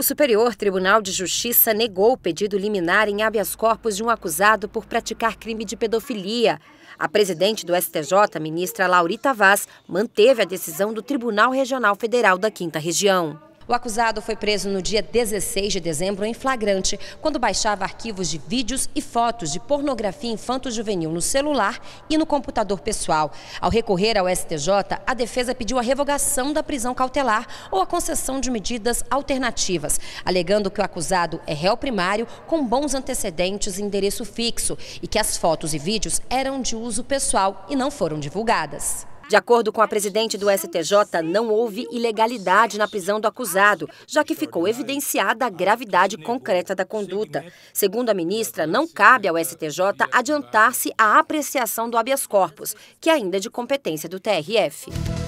O Superior Tribunal de Justiça negou o pedido liminar em habeas corpus de um acusado por praticar crime de pedofilia. A presidente do STJ, ministra Laurita Vaz, manteve a decisão do Tribunal Regional Federal da Quinta Região. O acusado foi preso no dia 16 de dezembro em flagrante, quando baixava arquivos de vídeos e fotos de pornografia infanto-juvenil no celular e no computador pessoal. Ao recorrer ao STJ, a defesa pediu a revogação da prisão cautelar ou a concessão de medidas alternativas, alegando que o acusado é réu primário com bons antecedentes e endereço fixo e que as fotos e vídeos eram de uso pessoal e não foram divulgadas. De acordo com a presidente do STJ, não houve ilegalidade na prisão do acusado, já que ficou evidenciada a gravidade concreta da conduta. Segundo a ministra, não cabe ao STJ adiantar-se à apreciação do habeas corpus, que é ainda é de competência do TRF.